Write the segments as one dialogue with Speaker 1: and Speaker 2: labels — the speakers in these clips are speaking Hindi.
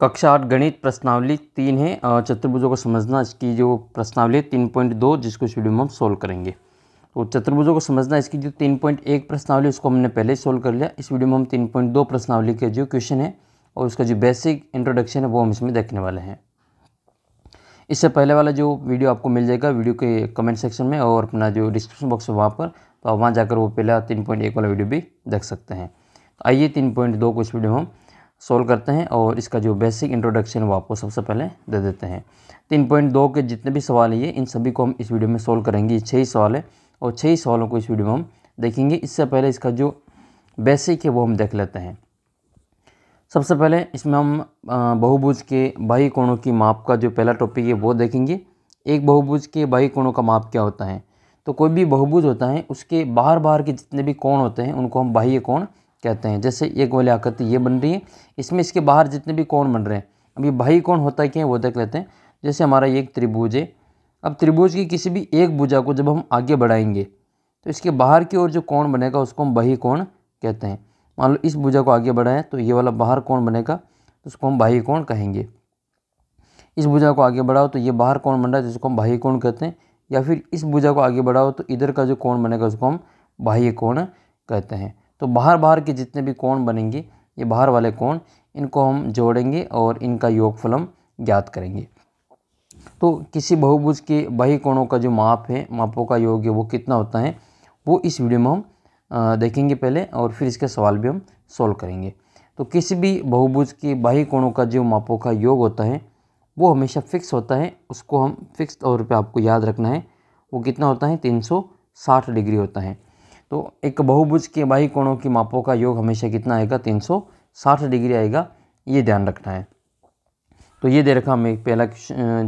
Speaker 1: कक्षा आठ गणित प्रश्नावली तीन है चतुर्भुजों को समझना इसकी जो प्रश्नावली तीन पॉइंट दो जिसको इस वीडियो में हम सोल्व करेंगे तो चतुर्भुजों को समझना इसकी जो तीन पॉइंट एक प्रश्नावली उसको हमने पहले ही सोल्व कर लिया इस वीडियो में हम तीन पॉइंट दो प्रश्नावली के जो क्वेश्चन है और उसका जो बेसिक इंट्रोडक्शन है वो हम इसमें देखने वाले हैं इससे पहले वाला जो वीडियो आपको मिल जाएगा वीडियो के कमेंट सेक्शन में और अपना जो डिस्क्रिप्शन बॉक्स है वहाँ पर तो आप वहाँ जाकर वो पहला तीन पॉइंट एक वाला वीडियो भी देख सकते हैं तो आइए तीन पॉइंट दो को इस वीडियो में हम सोल्व करते हैं और इसका जो बेसिक इंट्रोडक्शन वो आपको सबसे पहले दे देते हैं तीन पॉइंट दो के जितने भी सवाल है ये इन सभी को हम इस वीडियो में सोल्व करेंगे छः ही सवाल है और छः ही सवालों को इस वीडियो में हम देखेंगे इससे पहले इसका जो बेसिक है वो हम देख लेते हैं सबसे पहले इसमें हम बहुभुज के बाह्य कोणों की माप का जो पहला टॉपिक है वो देखेंगे एक बहुभुज के बाह्य कोणों का माप क्या होता है तो कोई भी बहुभुज होता है उसके बाहर बाहर के जितने भी कोण होते हैं उनको हम बाह्य कोण कहते हैं जैसे एक वाली आकृति ये बन रही है इसमें इसके बाहर जितने भी कोण बन रहे हैं अब ये भाई कोण होता है क्या है वो देख लेते हैं जैसे हमारा ये एक त्रिभुज है अब त्रिभुज की किसी भी एक भुजा को जब हम आगे बढ़ाएंगे तो इसके बाहर की ओर जो कोण बनेगा उसको हम बाही कोण कहते हैं मान लो इस भुजा को आगे बढ़ाएं तो ये वाला बाहर कोण बनेगा तो उसको हम बाही कोण कहेंगे इस भुजा को आगे बढ़ाओ तो ये बाहर कोण बन रहा है जिसको तो हम बाह्य कोण कहते हैं या फिर इस भुजा को आगे बढ़ाओ तो इधर का जो कोण बनेगा उसको हम बाह्य कोण कहते हैं तो बाहर बाहर के जितने भी कोण बनेंगे ये बाहर वाले कोण इनको हम जोड़ेंगे और इनका योगफल हम ज्ञात करेंगे तो किसी बहुभुज के बही कोणों का जो माप है मापों का योग है वो कितना होता है वो इस वीडियो में हम देखेंगे पहले और फिर इसके सवाल भी हम सॉल्व करेंगे तो किसी भी बहुभुज के बाही कोणों का जो मापों का योग होता है वो हमेशा फिक्स होता है उसको हम फिक्स तौर पे आपको याद रखना है वो कितना होता है 360 डिग्री होता है तो एक बहुभुज के बाही कोणों के मापों का योग हमेशा कितना आएगा 360 डिग्री आएगा ये ध्यान रखना है तो ये दे रखा हमें पहला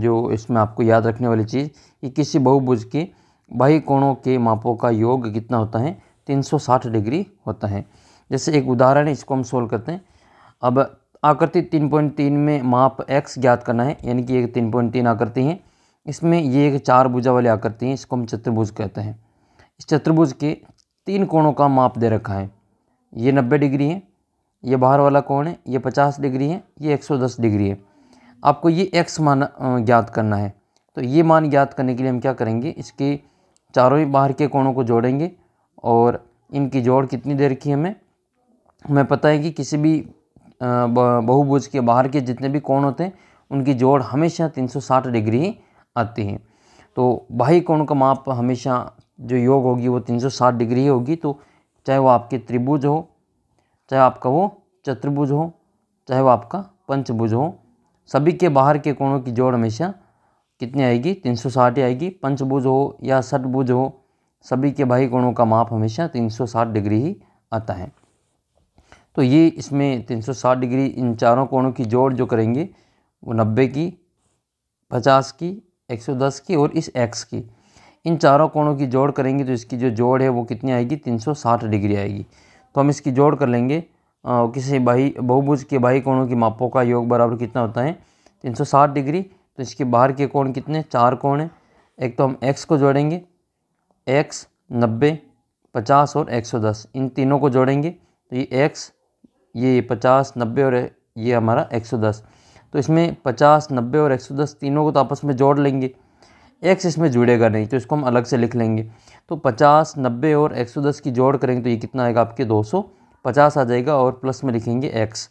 Speaker 1: जो इसमें आपको याद रखने वाली चीज़ कि किसी बहुभुज के बाही कोणों के मापों का योग कितना होता है 360 डिग्री होता है जैसे एक उदाहरण है इसको हम सोल्व करते हैं अब आकृति 3.3 में माप x ज्ञात करना है यानी कि एक 3.3 आकृति है इसमें ये एक चार भुजा वाली आकृति है इसको हम चतुर्भुज कहते हैं इस चतुर्भुज के तीन कोणों का माप दे रखा है ये नब्बे डिग्री है ये बाहर वाला कोण है ये पचास डिग्री है ये एक सौ दस डिग्री है आपको ये एक्स मान ज्ञात करना है तो ये मान ज्ञात करने के लिए हम क्या करेंगे इसके चारों ही बाहर के कोणों को जोड़ेंगे और इनकी जोड़ कितनी देर की हमें हमें पता है कि किसी भी बहुभुज के बाहर के जितने भी कोण होते हैं उनकी जोड़ हमेशा 360 डिग्री आती है तो बाह्य कोण का माप हमेशा जो योग होगी वो 360 डिग्री होगी तो चाहे वो आपके त्रिभुज हो चाहे आपका वो चतुर्भुज हो चाहे वो आपका पंचभुज हो सभी के बाहर के कोणों की जोड़ हमेशा कितनी आएगी 360 ही आएगी पंचभुज हो या सटभुज हो सभी के बाहरी कोणों का माप हमेशा 360 डिग्री ही आता है तो ये इसमें 360 डिग्री इन चारों कोणों की जोड़ जो करेंगे वो नब्बे की पचास की एक की और इस एक्स की इन चारों कोणों की जोड़ करेंगे तो इसकी जो जोड़ है वो कितनी आएगी 360 डिग्री आएगी तो हम इसकी जोड़ कर लेंगे आ, किसी बाही बहुभुज के बाही कोणों की मापों का योग बराबर कितना होता है 360 डिग्री तो इसके बाहर के कोण कितने चार कोण हैं एक तो हम एक्स को जोड़ेंगे एक्स नब्बे पचास और एक सौ दस इन तीनों को जोड़ेंगे तो ये एक्स ये पचास नब्बे और ये हमारा एक सौ दस तो इसमें पचास नब्बे और एक सौ दस तीनों को तो आपस में जोड़ लेंगे एक्स इसमें जुड़ेगा नहीं तो इसको हम अलग से लिख लेंगे तो पचास नब्बे और एक सौ दस की जोड़ करेंगे तो ये कितना आएगा आपके दो सौ पचास आ जाएगा और प्लस में लिखेंगे एक्स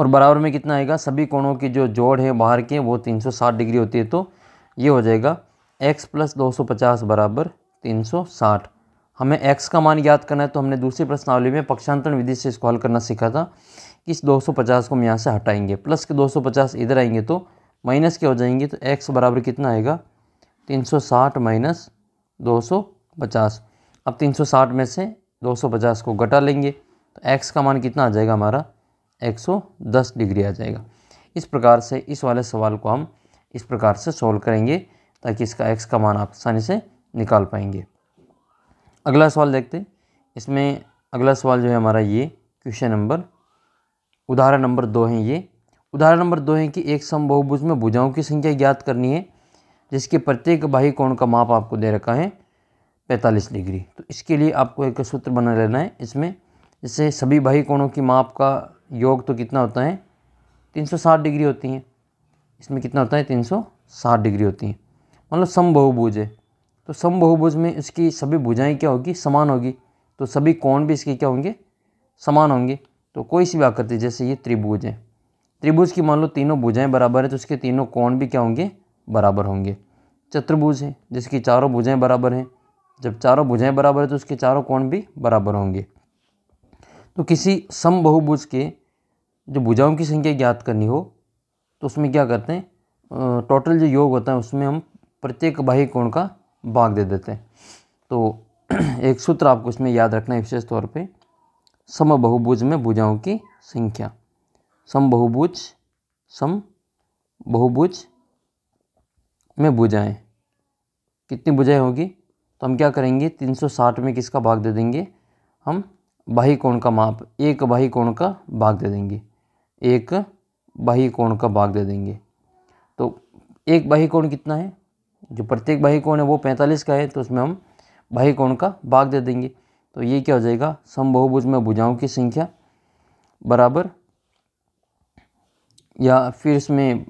Speaker 1: और बराबर में कितना आएगा सभी कोणों की जो जोड़ है बाहर के वो तीन सौ साठ डिग्री होती है तो ये हो जाएगा एक्स प्लस दो सौ पचास बराबर तीन सौ साठ हमें एक्स का मान याद करना है तो हमने दूसरी प्रश्नावली में पक्षांतरण विधि से इसको हल करना सीखा था इस पचास को हम यहाँ से हटाएंगे प्लस के पचास इधर आएंगे तो माइनस के हो जाएंगे तो एक्स बराबर कितना आएगा 360 माइनस 250 अब 360 में से 250 को घटा लेंगे तो एक्स का मान कितना आ जाएगा हमारा 110 डिग्री आ जाएगा इस प्रकार से इस वाले सवाल को हम इस प्रकार से सॉल्व करेंगे ताकि इसका एक्स का मान आप आसानी से निकाल पाएंगे अगला सवाल देखते इसमें अगला सवाल जो है हमारा ये क्वेश्चन नंबर उदाहरण नंबर दो है ये उदाहरण नंबर दो है कि एक समबहुभुज में भुजाओं की संख्या ज्ञात करनी है जिसके प्रत्येक बाह्य कोण का माप आपको दे रखा है पैंतालीस डिग्री तो इसके लिए आपको एक सूत्र बना लेना है इसमें इससे सभी बाह्य कोणों की माप का योग तो कितना होता है 360 डिग्री होती हैं इसमें कितना होता है 360 डिग्री होती हैं मतलब बहुभुज है तो बहुभुज में इसकी सभी भुजाएं क्या होगी समान होगी तो सभी कोण भी इसके क्या होंगे समान होंगे तो कोई सी भी आकृति जैसे ये त्रिभुज है त्रिभुज की मान लो तीनों भुजाएं बराबर है तो उसके तीनों कोण भी क्या होंगे बराबर होंगे चतुर्भुज है जिसकी चारों भुजाएं बराबर हैं जब चारों भुजाएं बराबर है तो उसके चारों कोण भी बराबर होंगे तो किसी सम बहुभुज के जो भुजाओं की संख्या ज्ञात करनी हो तो उसमें क्या करते हैं टोटल जो योग होता है उसमें हम प्रत्येक बाह्य कोण का भाग दे देते हैं तो एक सूत्र आपको इसमें याद रखना है विशेष तौर पर सम बहुभुज में भुजाओं की संख्या सम बहुभुज सम बहुभुज में भुजाएं कितनी भुजाएं होगी तो हम क्या करेंगे 360 में किसका भाग दे देंगे हम बाही कोण का माप एक बाही कोण का भाग दे देंगे एक बाही कोण का भाग दे देंगे तो एक बाही कोण कितना है जो प्रत्येक बाही कोण है वो 45 का है तो उसमें हम बाही कोण का भाग दे देंगे तो ये क्या हो जाएगा सम बहुभुज में भुजाओं की संख्या बराबर या फिर इसमें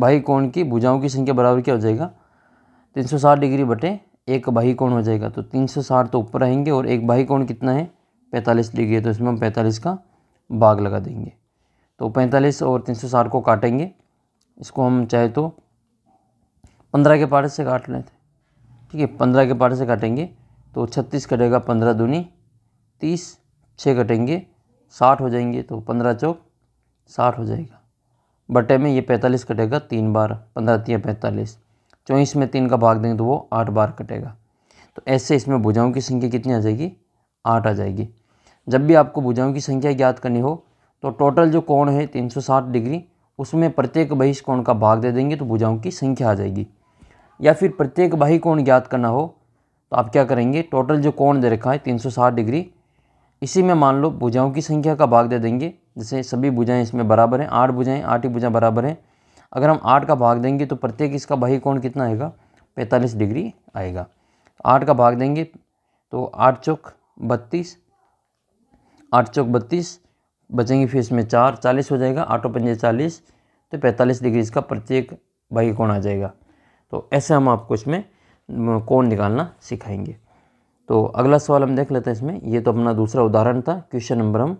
Speaker 1: बाही कोण की भुजाओं की संख्या बराबर क्या हो जाएगा 360 डिग्री बटे एक बाही कोण हो जाएगा तो 360 तो ऊपर रहेंगे और एक बाही कोण कितना है 45 डिग्री है तो इसमें हम पैंतालीस का भाग लगा देंगे तो 45 और 360 को काटेंगे इसको हम चाहे तो 15 के पार्ट से काट लें ठीक है 15 के पार्ट से काटेंगे तो 36 कटेगा 15 दूनी 30 छः कटेंगे 60 हो जाएंगे तो पंद्रह चौक साठ हो जाएगा बटे में ये पैंतालीस कटेगा तीन बार पंद्रह तीन पैंतालीस चौबीस में तीन का भाग देंगे तो वो आठ बार कटेगा तो ऐसे इसमें भुजाओं की संख्या कितनी आ जाएगी आठ आ जाएगी जब भी आपको भुजाओं की संख्या ज्ञात करनी हो तो टोटल जो कोण है तीन सौ साठ डिग्री उसमें प्रत्येक बहिष कोण का भाग दे देंगे तो भुजाओं की संख्या आ जाएगी या फिर प्रत्येक बाहिकोण कोण ज्ञात करना हो तो आप क्या करेंगे टोटल जो कोण दे रखा है तीन सौ साठ डिग्री इसी में मान लो भुजाओं की संख्या का भाग दे देंगे जैसे सभी भुजाएं इसमें बराबर हैं आठ भुजाएं आठ ही भुजाएं बराबर हैं अगर हम आठ का भाग देंगे तो प्रत्येक इसका बाही कोण कितना आएगा पैंतालीस डिग्री आएगा आठ का भाग देंगे तो आठ चौक बत्तीस आठ चौक बत्तीस बचेंगे फिर इसमें चार चालीस हो जाएगा आठों पंजे चालीस तो पैंतालीस डिग्री इसका प्रत्येक बाही कोण आ जाएगा तो ऐसे हम आपको इसमें कोण निकालना सिखाएंगे तो अगला सवाल हम देख लेते हैं इसमें ये तो अपना दूसरा उदाहरण था क्वेश्चन नंबर हम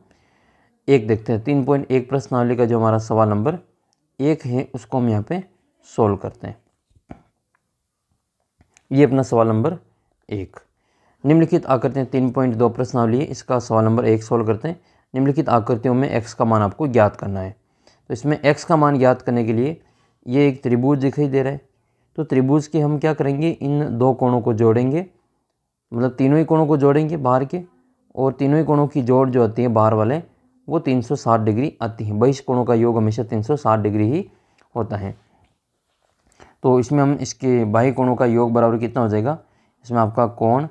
Speaker 1: एक देखते हैं तीन पॉइंट एक प्रश्नावली का जो हमारा सवाल नंबर एक है उसको हम यहाँ पे सोल्व करते हैं ये अपना सवाल नंबर एक निम्नलिखित आकृतियाँ तीन पॉइंट दो प्रश्नावली है इसका सवाल नंबर एक सोल्व करते हैं निम्नलिखित आकृतियों में एक्स का मान आपको ज्ञात करना है तो इसमें एक्स का मान ज्ञात करने के लिए ये एक त्रिभुज दिखाई दे रहा है तो त्रिभुज की हम क्या करेंगे इन दो कोणों को जोड़ेंगे मतलब तीनों ही कोणों को जोड़ेंगे बाहर के और तीनों ही कोणों की जोड़ जो आती है बाहर वाले वो 360 डिग्री आती है बाईस कोणों का योग हमेशा 360 डिग्री ही होता है तो इसमें हम इसके बाह्य कोणों का योग बराबर कितना हो जाएगा इसमें आपका कोण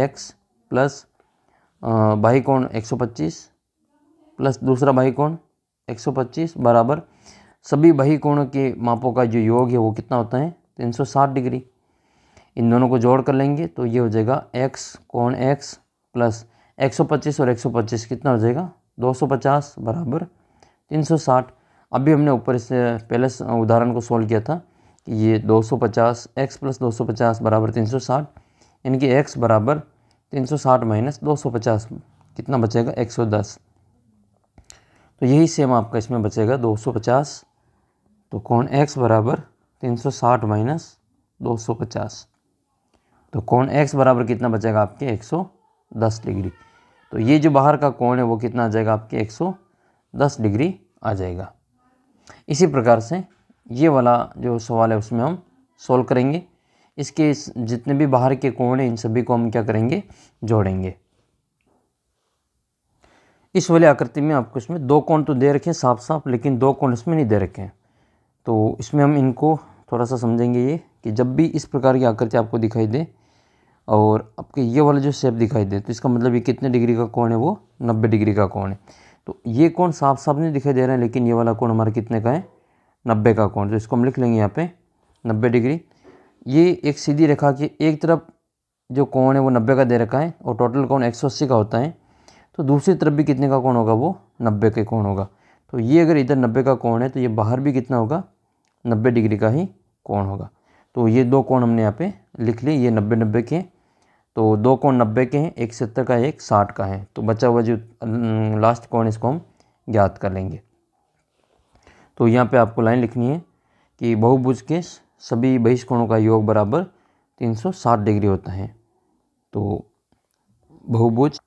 Speaker 1: एक्स प्लस बाह्य कोण 125 प्लस दूसरा बाह्य कोण 125 बराबर सभी बाह्य कोणों के मापों का जो योग है वो कितना होता है तीन डिग्री इन दोनों को जोड़ कर लेंगे तो ये हो जाएगा एक्स कौन एक्स प्लस एक और 125 कितना हो जाएगा 250 बराबर 360 अभी हमने ऊपर इससे पहले उदाहरण को सोल्व किया था कि ये 250 x प्लस 250 बराबर 360 इनकी x बराबर 360 माइनस 250 कितना बचेगा 110 तो यही सेम आपका इसमें बचेगा 250 तो कौन x बराबर 360 माइनस 250 तो कोण एक्स बराबर कितना बचेगा आपके एक सौ दस डिग्री तो ये जो बाहर का कोण है वो कितना आ जाएगा आपके एक सौ दस डिग्री आ जाएगा इसी प्रकार से ये वाला जो सवाल है उसमें हम सोल्व करेंगे इसके जितने भी बाहर के कोण हैं इन सभी को हम क्या करेंगे जोड़ेंगे इस वाले आकृति में आपको इसमें दो कोण तो दे रखे हैं साफ साफ लेकिन दो कोण इसमें नहीं दे रखे हैं तो इसमें हम इनको थोड़ा सा समझेंगे ये कि जब भी इस प्रकार की आकृति आपको दिखाई दे और आपके ये वाला जो शेप दिखाई दे तो इसका मतलब ये कितने डिग्री का कौन है वो नब्बे डिग्री का कौन है तो ये कौन साफ साफ नहीं दिखाई दे रहा है लेकिन ये वाला कौन हमारा कितने का है नब्बे का कौन तो इसको हम लिख लेंगे यहाँ पे नब्बे डिग्री ये एक सीधी रेखा की एक तरफ जो कौन है वो नब्बे का दे रखा है और टोटल कौन एक का होता है तो दूसरी तरफ भी कितने का कौन होगा वो नब्बे के कौन होगा तो ये अगर इधर नब्बे का कौन है तो ये बाहर भी कितना होगा नब्बे डिग्री का ही कौन होगा तो ये दो कौन हमने यहाँ पे लिख लिए ये नब्बे नब्बे के हैं तो दो कोण नब्बे के हैं एक सत्तर का एक साठ का है तो बचा हुआ जो लास्ट कोण इसको हम ज्ञात कर लेंगे तो यहाँ पे आपको लाइन लिखनी है कि बहुभुज के सभी बहिष्कोणों का योग बराबर 360 डिग्री होता है तो बहुभुज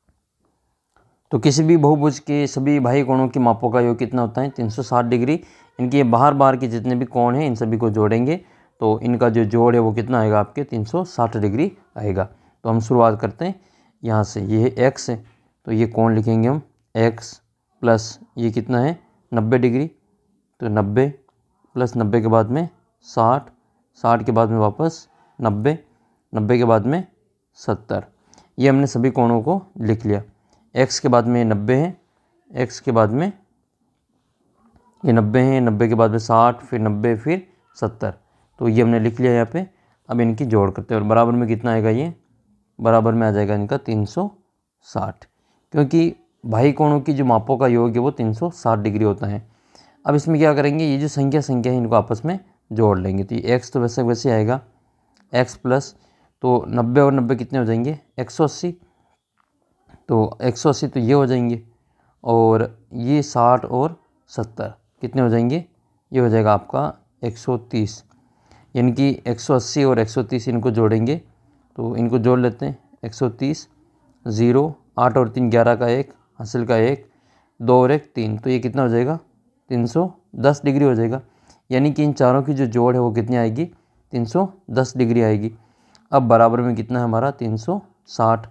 Speaker 1: तो किसी भी बहुभुज के सभी भाई कोणों के मापों का योग कितना होता है 360 डिग्री इनके बाहर बाहर के जितने भी कोण हैं इन सभी को जोड़ेंगे तो इनका जो जोड़ है वो कितना आएगा आपके साठ डिग्री आएगा तो हम शुरुआत करते हैं यहाँ से ये है एक्स है तो ये कौन लिखेंगे हम एक्स प्लस ये कितना है नब्बे डिग्री तो नब्बे प्लस नब्बे के बाद में साठ साठ के बाद में वापस नब्बे नब्बे के बाद में सत्तर ये हमने सभी कोणों को लिख लिया एक्स के बाद में नब्बे है एक्स के बाद में ये नब्बे हैं नब्बे के बाद में साठ फिर नब्बे फिर सत्तर तो ये हमने लिख लिया यहाँ पे अब इनकी जोड़ करते हैं और बराबर में कितना आएगा ये बराबर में आ जाएगा इनका 360 क्योंकि भाई कोणों की जो मापों का योग है वो 360 डिग्री होता है अब इसमें क्या करेंगे ये जो संख्या संख्या है इनको आपस में जोड़ लेंगे तो ये एक्स तो वैसे वैसे आएगा एक्स प्लस तो नब्बे और नब्बे कितने हो जाएंगे एक तो एक तो ये हो जाएंगे और ये साठ और सत्तर कितने हो जाएंगे ये हो जाएगा आपका 130 यानी कि 180 और 130 इनको जोड़ेंगे तो इनको जोड़ लेते हैं एक सौ तीस ज़ीरो आठ और तीन ग्यारह का एक हासिल का एक दो और एक तीन तो ये कितना हो जाएगा तीन सौ दस डिग्री हो जाएगा यानी कि इन चारों की जो जोड़ है वो कितनी आएगी तीन सौ दस डिग्री आएगी अब बराबर में कितना है हमारा तीन सौ साठ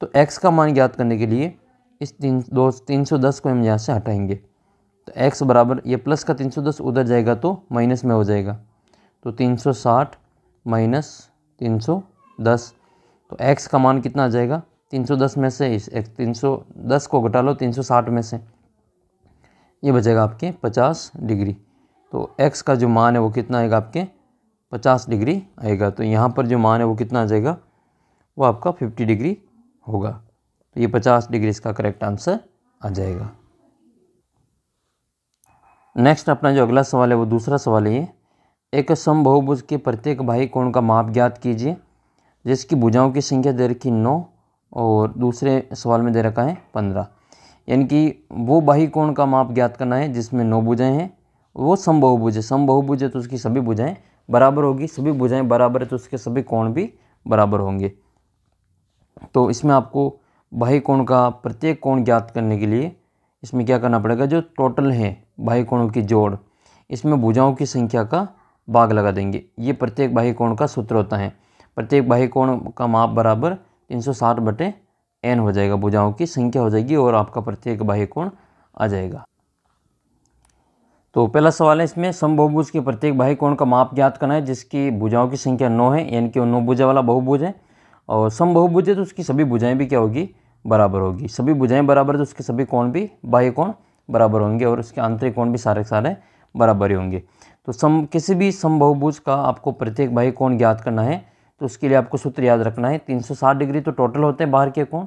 Speaker 1: तो एक्स का मान ज्ञात करने के लिए इस तीन दो तीन सौ दस को हम यहाँ से हटाएंगे तो एक्स बराबर ये प्लस का तीन सौ दस उधर जाएगा तो माइनस में हो जाएगा तो तीन सौ साठ माइनस तीन सौ दस तो एक्स का मान कितना आ जाएगा तीन सौ दस में से इस एक तीन सौ दस को घटा लो तीन सौ साठ में से ये बचेगा आपके पचास डिग्री तो एक्स का जो मान है वो कितना आएगा आपके पचास डिग्री आएगा तो यहाँ पर जो मान है वो कितना आ जाएगा वो आपका फिफ्टी डिग्री होगा तो ये पचास डिग्री इसका करेक्ट आंसर आ जाएगा नेक्स्ट अपना जो अगला सवाल है वो दूसरा सवाल है ये एक समबहुभुज के प्रत्येक बाह्य कोण का माप ज्ञात कीजिए जिसकी भुजाओं की संख्या दे रखी नौ और दूसरे सवाल में दे रखा है पंद्रह यानी कि वो बाही कोण का माप ज्ञात करना है जिसमें नौ भुजाएं हैं वो समबहुभुज है समबहुभुज है तो उसकी सभी भुजाएं बराबर होगी सभी भुजाएं बराबर है तो उसके सभी कोण भी बराबर होंगे तो इसमें आपको बाही कोण का प्रत्येक कोण ज्ञात करने के लिए इसमें क्या करना पड़ेगा जो टोटल है बाही कोणों की जोड़ इसमें भुजाओं की संख्या का भाग लगा देंगे ये प्रत्येक बाही कोण का सूत्र होता है प्रत्येक बाह्य कोण का माप बराबर 360 बटे एन हो जाएगा भुजाओं की संख्या हो जाएगी और आपका प्रत्येक बाह्य कोण आ जाएगा तो पहला सवाल है इसमें समबहुभुज के प्रत्येक बाह्य कोण का माप ज्ञात करना है जिसकी भुजाओं की संख्या नौ है यानी कि नौ भुजा वाला बहुभुज है और समबहुभुज है तो उसकी सभी भुजाएं भी क्या होगी बराबर होगी सभी भुजाएं बराबर तो उसके सभी कोण भी बाह्य कोण बराबर होंगे और उसके आंतरिक कोण भी सारे सारे बराबर ही होंगे तो सम किसी भी समबहुभुज का आपको प्रत्येक बाह्य कोण ज्ञात करना है तो उसके लिए आपको सूत्र याद रखना है 360 डिग्री तो टोटल होते हैं बाहर के कोण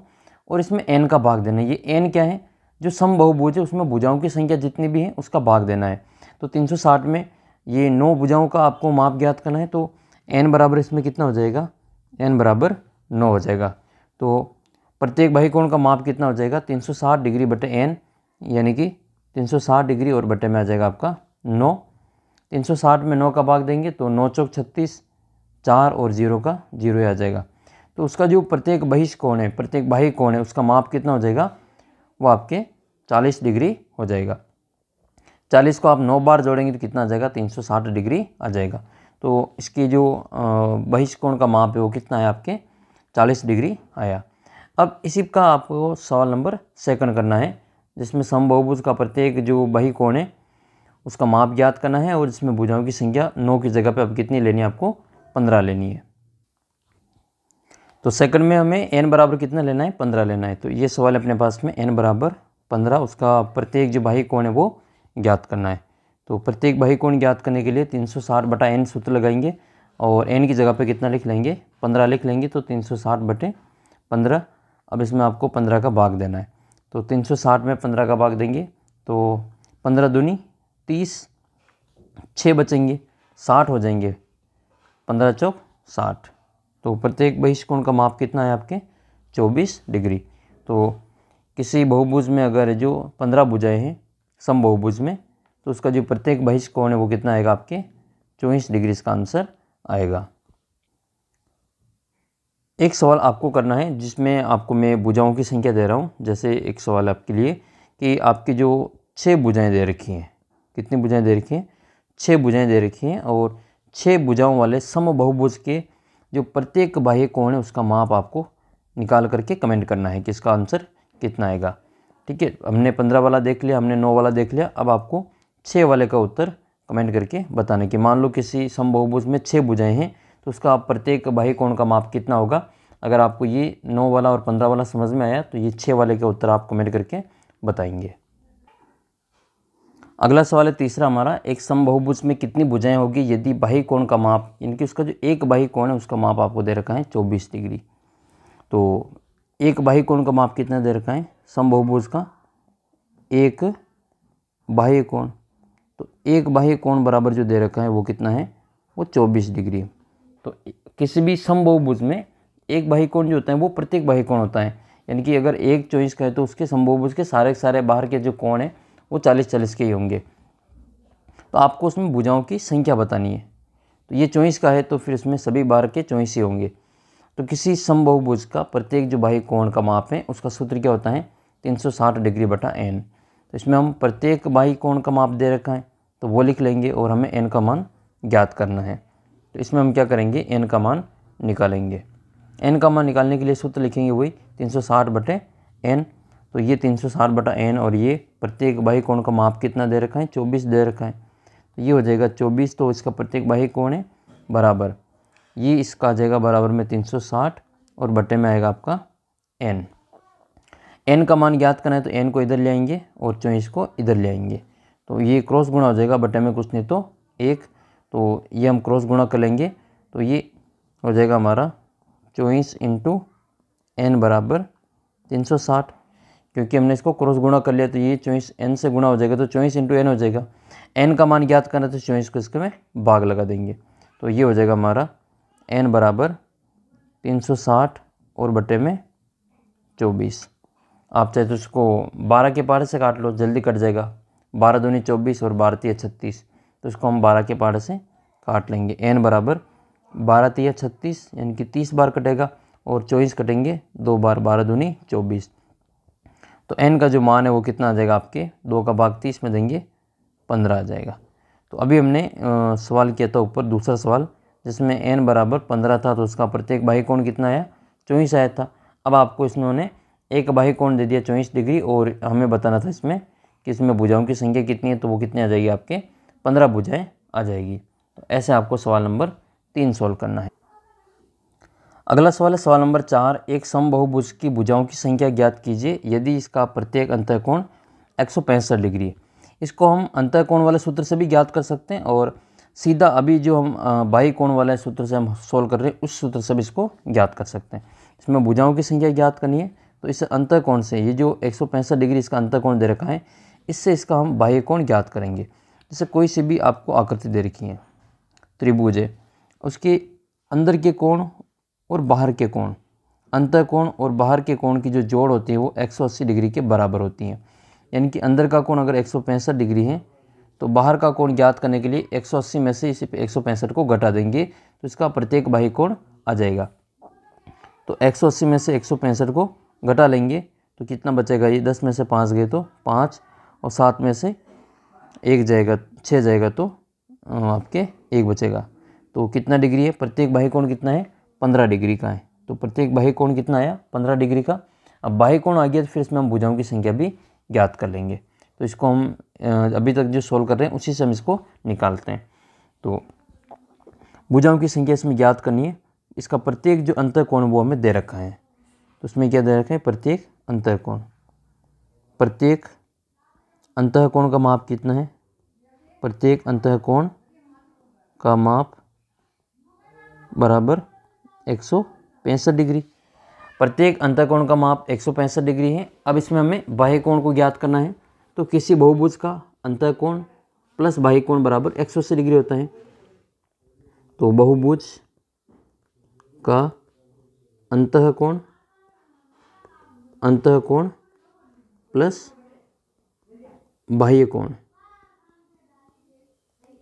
Speaker 1: और इसमें एन का भाग देना है ये एन क्या है जो सम बहुभुज है उसमें भुजाओं की संख्या जितनी भी है उसका भाग देना है तो 360 में ये नौ भुजाओं का आपको माप ज्ञात करना है तो एन बराबर इसमें कितना हो जाएगा एन बराबर नौ हो जाएगा तो प्रत्येक बाही कोण का माप कितना हो जाएगा 360 डिग्री बटे एन यानी कि 360 डिग्री और बटे में आ जाएगा आपका नौ 360 में नौ का भाग देंगे तो नौ चौक छत्तीस चार और जीरो का जीरो आ जाएगा तो उसका जो प्रत्येक बहिष कोण है प्रत्येक बाह्य कोण है उसका माप कितना हो जाएगा वो आपके चालीस डिग्री हो जाएगा चालीस को आप नौ बार जोड़ेंगे तो कितना आ जाएगा तीन सौ साठ डिग्री आ जाएगा तो इसकी जो बहिष्कोण का माप है वो कितना है आपके चालीस डिग्री आया अब इसी का आपको सवाल नंबर सेकंड करना है जिसमें समबहुभुज का प्रत्येक जो बही कोण है उसका माप ज्ञात करना है और जिसमें भुजाओं की संख्या नौ की जगह पे अब कितनी लेनी है आपको पंद्रह लेनी है तो सेकंड में हमें एन बराबर कितना लेना है पंद्रह लेना है तो ये सवाल अपने पास में एन बराबर पंद्रह उसका प्रत्येक जो भाई कोण है वो ज्ञात करना है तो प्रत्येक भाई कोण ज्ञात करने के लिए तीन सौ साठ बटा एन सूत्र लगाएंगे और एन की जगह पे कितना लिख लेंगे पंद्रह लिख लेंगे तो तीन सौ साठ बटे पंद्रह अब इसमें आपको पंद्रह का भाग देना है तो तीन सौ साठ में पंद्रह का भाग देंगे तो पंद्रह दूनी तीस छः बचेंगे साठ हो जाएंगे पंद्रह चौक साठ तो प्रत्येक बहिष्कोण का माप कितना है आपके चौबीस डिग्री तो किसी बहुभुज में अगर जो पंद्रह भुजाएँ हैं सम बहुभुज में तो उसका जो प्रत्येक बहिष्कोण है वो कितना आएगा आपके चौबीस डिग्री इसका आंसर आएगा एक सवाल आपको करना है जिसमें आपको मैं भुजाओं की संख्या दे रहा हूँ जैसे एक सवाल आपके लिए कि आपकी जो छः भुजाएँ दे रखी हैं कितनी भुजाएँ दे रखी हैं छः भुजाएँ दे रखी हैं और छः भुजाओं वाले सम बहुभुज के जो प्रत्येक बाह्य कोण है उसका माप आपको निकाल करके कमेंट करना है कि इसका आंसर कितना आएगा ठीक है हमने पंद्रह वाला देख लिया हमने नौ वाला देख लिया अब आपको छः वाले का उत्तर कमेंट करके बताने की मान लो किसी सम बहुभुज में छः भुजाएँ हैं तो उसका आप प्रत्येक बाह्य कोण का माप कितना होगा अगर आपको ये नौ वाला और पंद्रह वाला समझ में आया तो ये छः वाले का उत्तर आप कमेंट करके बताएंगे अगला सवाल है तीसरा हमारा एक समबहुभुज में कितनी भुजाएं होगी यदि बाह्य कोण का माप यानी कि उसका जो एक बाह्य कोण है उसका माप आपको दे रखा है चौबीस डिग्री तो एक बाह्य कोण का माप कितना दे रखा है समबहुभुज का एक बाह्य कोण तो एक बाह्य कोण बराबर जो दे रखा है वो कितना है वो चौबीस डिग्री है तो किसी भी समबहुभुज में एक बाह्य कोण जो होता है वो प्रत्येक बाह्य कोण होता है यानी कि अगर एक चौबीस का है तो उसके समबहुभुज के सारे सारे बाहर के जो कोण है वो चालीस चालीस के ही होंगे तो आपको उसमें भुजाओं की संख्या बतानी है तो ये चौबीस का है तो फिर इसमें सभी बार के चौबीस ही होंगे तो किसी समबहुभुज का प्रत्येक जो बाह्य कोण का माप है उसका सूत्र क्या होता है 360 डिग्री बटा एन तो इसमें हम प्रत्येक बाह्य कोण का माप दे रखा है तो वो लिख लेंगे और हमें एन का मान ज्ञात करना है तो इसमें हम क्या करेंगे एन का मान निकालेंगे एन का मान निकालने के लिए सूत्र लिखेंगे वही 360 बटे एन तो ये तीन सौ साठ बटा एन और ये प्रत्येक बाह्य कोण का माप कितना दे रखा है चौबीस दे रखा है तो ये हो जाएगा चौबीस तो इसका प्रत्येक बाह्य कोण है बराबर ये इसका आ जाएगा बराबर में तीन सौ साठ और बटे में आएगा आपका एन एन का मान ज्ञात करना है तो एन को इधर ले आएंगे और चौबीस को इधर ले आएंगे तो ये क्रॉस गुणा हो जाएगा बटे में कुछ नहीं तो एक तो ये हम क्रॉस गुणा कर लेंगे तो ये हो जाएगा हमारा चौबीस इंटू एन बराबर तीन सौ साठ क्योंकि हमने इसको क्रॉस गुणा कर लिया तो ये चौबीस एन से गुणा हो जाएगा तो चौबीस इंटू एन हो जाएगा एन का मान ज्ञात करना तो चौबीस को इसके में भाग लगा देंगे तो ये हो जाएगा हमारा एन बराबर तीन सौ साठ और बटे में चौबीस आप चाहे तो इसको बारह के पारे से काट लो जल्दी कट जाएगा बारह दूनी चौबीस और बारह तीय छत्तीस तो इसको हम बारह के पारे से काट लेंगे एन बराबर बारह तीय छत्तीस यानी कि तीस बार कटेगा और चौबीस कटेंगे दो बार बारह दूनी चौबीस तो एन का जो मान है वो कितना आ जाएगा आपके दो का भाग तीस में देंगे पंद्रह आ जाएगा तो अभी हमने सवाल किया था ऊपर दूसरा सवाल जिसमें एन बराबर पंद्रह था तो उसका प्रत्येक बाही कोण कितना आया चौबीस आया था अब आपको इसमें उन्होंने एक बाही कोण दे दिया चौबीस डिग्री और हमें बताना था इसमें कि इसमें भुजाओं की संख्या कितनी है तो वो कितनी आ जाएगी आपके पंद्रह भुजाएँ आ जाएगी तो ऐसे आपको सवाल नंबर तीन सॉल्व करना है अगला सवाल है सवाल नंबर चार एक सम बहुभुज की भुजाओं की संख्या ज्ञात कीजिए यदि इसका प्रत्येक कोण एक डिग्री है इसको हम कोण वाले सूत्र से भी ज्ञात कर सकते हैं और सीधा अभी जो हम बाह्य कोण वाले सूत्र से हम सोल्व कर रहे हैं उस सूत्र से भी इसको ज्ञात कर सकते हैं इसमें भुजाओं की संख्या ज्ञात करनी है तो इस कोण से ये जो एक डिग्री इसका कोण दे रखा है इससे इसका हम बाह्य कोण ज्ञात करेंगे जैसे कोई से भी आपको आकृति दे रखी है त्रिभुज है उसके अंदर के कोण और बाहर के कोण अंतर कोण और बाहर के कोण की जो जोड़ होती है वो 180 डिग्री के बराबर होती हैं यानी कि अंदर का कोण अगर एक डिग्री है तो बाहर का कोण ज्ञात करने के लिए 180 में से इसे एक को घटा देंगे तो इसका प्रत्येक बाह्य कोण आ जाएगा तो 180 में से एक को घटा लेंगे तो कितना बचेगा ये दस में से पाँच गए तो पाँच और सात में से एक जाएगा छः जाएगा तो आपके एक बचेगा तो कितना डिग्री है प्रत्येक बाह्य कोण कितना है पंद्रह डिग्री का है तो प्रत्येक बाह्य कोण कितना आया पंद्रह डिग्री का अब बाह्य कोण आ गया तो फिर इसमें हम भुजाओं की संख्या भी ज्ञात कर लेंगे तो इसको हम अभी तक जो सोल्व कर रहे हैं उसी से हम इसको निकालते हैं तो भुजाओं की संख्या इसमें ज्ञात करनी है इसका प्रत्येक जो अंतर कोण वो हमें दे रखा है तो उसमें क्या दे रखा है प्रत्येक अंतर कोण प्रत्येक अंतः कोण का माप कितना है प्रत्येक अंतः कोण का माप बराबर एक डिग्री प्रत्येक अंतकोण का माप एक डिग्री है अब इसमें हमें बाह्य कोण को ज्ञात करना है तो किसी बहुभुज का अंतकोण प्लस बाह्य कोण बराबर एक सौ डिग्री होता है तो बहुभुज का अंतकोण अंतकोण प्लस बाह्य कोण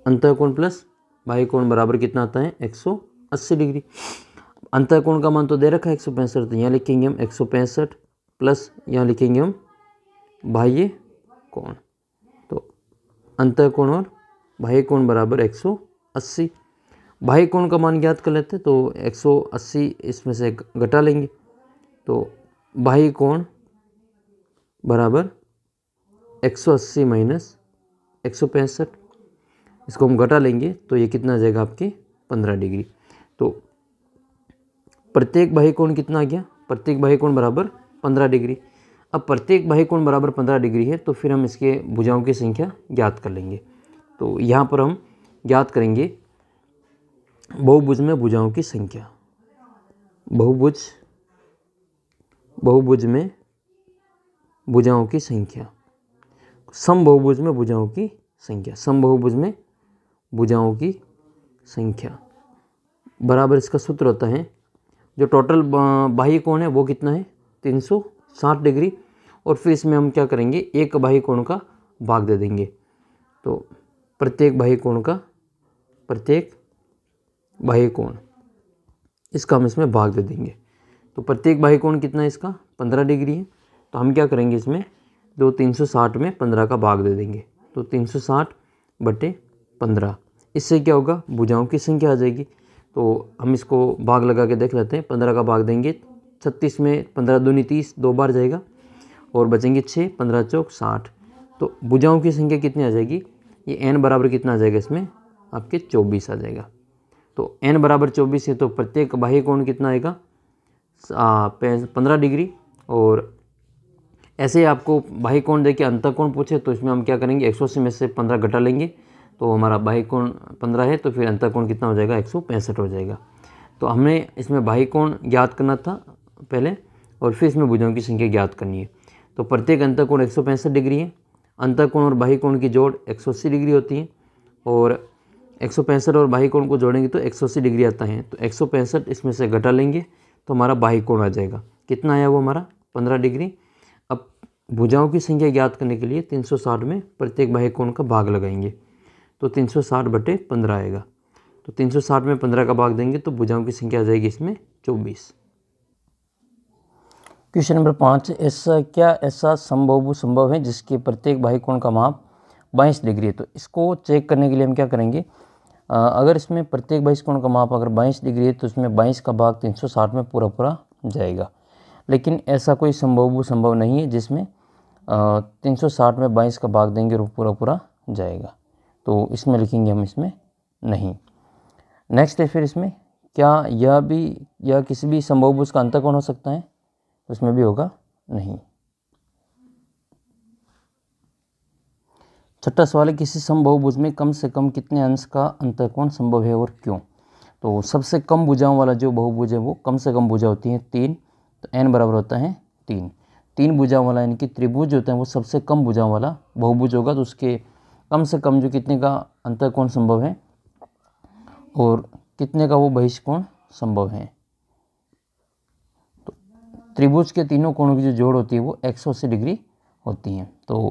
Speaker 1: अंतकोण प्लस बाह्य कोण बराबर कितना आता है 180 डिग्री अंतर कोण का मान तो दे रखा है एक सौ पैंसठ तो यहाँ लिखेंगे हम एक सौ पैंसठ प्लस यहाँ लिखेंगे हम बाह्य कोण तो अंतर कोण और बाह्य कोण बराबर एक सौ अस्सी बाह्य कोण का मान ज्ञात कर लेते हैं तो एक सौ अस्सी इसमें से घटा लेंगे तो बाह्य कोण बराबर एक सौ अस्सी माइनस एक सौ पैंसठ इसको हम घटा लेंगे तो ये कितना आ जाएगा आपकी पंद्रह डिग्री तो प्रत्येक बाह्य कोण कितना आ गया प्रत्येक बाह्य कोण बराबर पंद्रह डिग्री अब प्रत्येक बाह्य कोण बराबर पंद्रह डिग्री है तो फिर हम इसके भुजाओं की संख्या ज्ञात कर लेंगे तो यहाँ पर हम ज्ञात करेंगे बहुभुज में भुजाओं की संख्या बहुभुज बहुभुज में भुजाओं की संख्या समबहुभुज में भुजाओं की संख्या समबहुभुज में भुजाओं की संख्या बराबर इसका सूत्र होता है जो टोटल बाह्य कोण है वो कितना है 360 डिग्री और फिर इसमें हम क्या करेंगे एक बाह्य कोण का भाग दे देंगे तो प्रत्येक बाह्य कोण का प्रत्येक बाह्य कोण इसका हम इसमें भाग दे देंगे तो प्रत्येक बाह्य कोण कितना है इसका पंद्रह डिग्री है तो हम क्या करेंगे इसमें दो तीन सौ साठ में पंद्रह का भाग दे देंगे तो तीन सौ साठ बटे पंद्रह इससे क्या होगा भुजाओं की संख्या आ जाएगी तो हम इसको भाग लगा के देख लेते हैं पंद्रह का भाग देंगे छत्तीस में पंद्रह दूनी तीस दो बार जाएगा और बचेंगे छः पंद्रह चौक साठ तो भुजाओं की संख्या कितनी आ जाएगी ये एन बराबर कितना आ जाएगा इसमें आपके चौबीस आ जाएगा तो एन बराबर चौबीस है तो प्रत्येक बाह्य कोण कितना आएगा पंद्रह डिग्री और ऐसे आपको बाह्य कोण देखिए अंतकोण पूछे तो इसमें हम क्या करेंगे एक सौ से में से पंद्रह घटा लेंगे तो हमारा बाई कोण पंद्रह है तो फिर अंतर कोण कितना हो जाएगा एक हो जाएगा तो हमें इसमें बाई कोण ज्ञात करना था पहले और फिर इसमें भुजाओं की संख्या ज्ञात करनी है तो प्रत्येक अंतर कोण एक डिग्री है अंतर कोण और बाही कोण की जोड़ एक डिग्री होती है और एक और बाही कोण को जोड़ेंगे तो एक डिग्री आता है तो एक इसमें से घटा लेंगे तो हमारा बाही कोण आ जाएगा कितना आया वो हमारा पंद्रह डिग्री अब भुजाओं की संख्या ज्ञात करने के लिए 360 में प्रत्येक बाही कोण का भाग लगाएंगे तो तीन सौ साठ बटे पंद्रह आएगा तो तीन सौ साठ में पंद्रह का भाग देंगे तो भुजाओं की संख्या आ जाएगी इसमें चौबीस क्वेश्चन नंबर पाँच ऐसा क्या ऐसा संभव संभव है जिसके प्रत्येक भाई कोण का माप बाईस डिग्री है तो इसको चेक करने के लिए हम क्या करेंगे आ, अगर इसमें प्रत्येक बाईस कोण का माप अगर बाईस डिग्री है तो इसमें बाईस का भाग तीन सौ साठ में पूरा पूरा जाएगा लेकिन ऐसा कोई संभव संभव नहीं है जिसमें तीन सौ साठ में बाईस का भाग देंगे और पूरा पूरा जाएगा तो इसमें लिखेंगे हम इसमें नहीं नेक्स्ट है फिर इसमें क्या यह भी या किसी भी संभव बुज का अंतकोण हो सकता है उसमें तो भी होगा नहीं छठा सवाल है किसी बुज में कम से कम कितने अंश का अंतकोण संभव है और क्यों तो सबसे कम भुजाओं वाला जो बहुभुज है वो कम से कम भुजा होती है तीन तो एन बराबर होता है तीन तीन भुजाओं वाला यानी कि त्रिभुज होता है वो सबसे कम भुजाओं वाला बहुभुज होगा तो उसके कम से कम जो कितने का अंतर कोण संभव है और कितने का वो बहिष् कोण संभव है तो त्रिभुज के तीनों कोणों की जो जोड़ होती है वो एक सौ अस्सी डिग्री होती है तो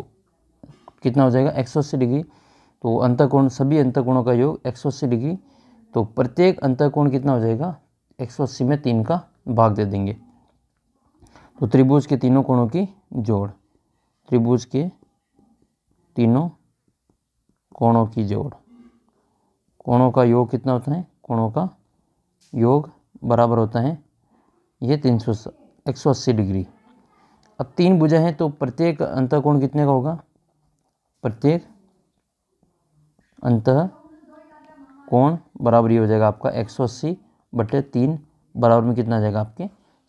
Speaker 1: कितना हो जाएगा एक सौ अस्सी डिग्री तो अंतर कोण सभी अंतर कोणों का योग एक सौ अस्सी डिग्री तो प्रत्येक अंतर कोण कितना हो जाएगा एक सौ अस्सी में तीन का भाग दे देंगे तो त्रिभुज के तीनों कोणों की जोड़ त्रिभुज के तीनों कोणों की जोड़ कोणों का योग कितना होता है कोणों का योग बराबर होता है ये तीन सौ एक सौ अस्सी डिग्री अब तीन भुजा हैं तो प्रत्येक अंत कोण कितने का होगा प्रत्येक अंत कोण बराबर ये हो जाएगा आपका एक सौ अस्सी बटे तीन बराबर में कितना आ जाएगा आपके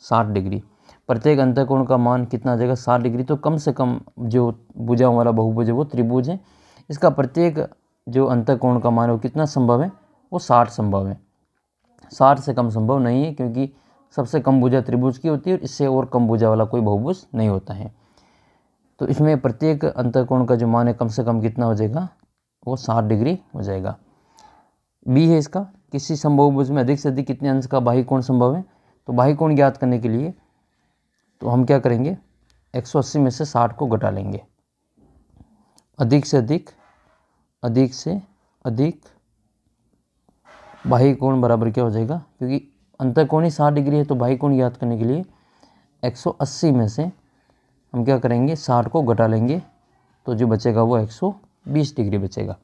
Speaker 1: साठ डिग्री प्रत्येक अंतकोण कोण का मान कितना आ जाएगा साठ डिग्री तो कम से कम जो भुजाओं वाला बहुभुज है वो त्रिभुज है इसका प्रत्येक जो अंतकोण का मान है वो कितना संभव है वो साठ संभव है साठ से कम संभव नहीं है क्योंकि सबसे कम भुजा त्रिभुज की होती है और इससे और कम भुजा वाला कोई बहुभुज नहीं होता है तो इसमें प्रत्येक अंतकोण का जो मान है कम से कम कितना हो जाएगा वो साठ डिग्री हो जाएगा बी है इसका किसी संभवभुज में अधिक से अधिक कितने अंश का बाह्य कोण संभव है तो बाह्य कोण ज्ञात करने के लिए तो हम क्या करेंगे 180 में से 60 को घटा लेंगे अधिक से अधिक अधिक से अधिक बाह्य कोण बराबर क्या हो जाएगा क्योंकि अंतर कोण ही साठ डिग्री है तो बाह्य कोण याद करने के लिए 180 में से हम क्या करेंगे साठ को घटा लेंगे तो जो बचेगा वो 120 डिग्री बचेगा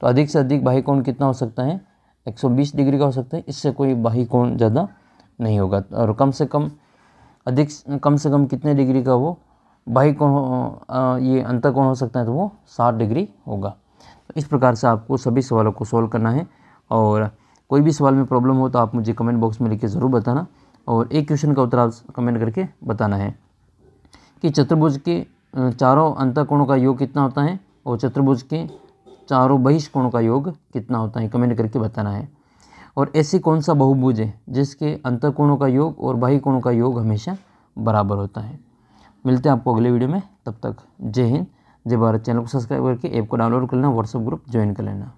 Speaker 1: तो अधिक से अधिक बाह्य कोण कितना हो सकता है 120 डिग्री का हो सकता है इससे कोई बाह्य कोण ज़्यादा नहीं होगा और कम से कम अधिक कम से कम कितने डिग्री का वो बाह्य कोण ये अंतर कोण हो सकता है तो वो सात डिग्री होगा तो इस प्रकार से आपको सभी सवालों को सॉल्व करना है और कोई भी सवाल में प्रॉब्लम हो तो आप मुझे कमेंट बॉक्स में लिख के ज़रूर बताना और एक क्वेश्चन का उत्तर आप कमेंट करके बताना है कि चतुर्भुज के चारों अंतर कोणों का योग कितना होता है और चतुर्भुज के चारों बहिष्कोणों का योग कितना होता है कमेंट करके बताना है और ऐसे कौन सा बहुभुज है जिसके अंतर कोणों का योग और बाह्य कोणों का योग हमेशा बराबर होता है मिलते हैं आपको अगले वीडियो में तब तक जय हिंद जय भारत चैनल को सब्सक्राइब करके ऐप को डाउनलोड कर लेना व्हाट्सअप ग्रुप ज्वाइन कर लेना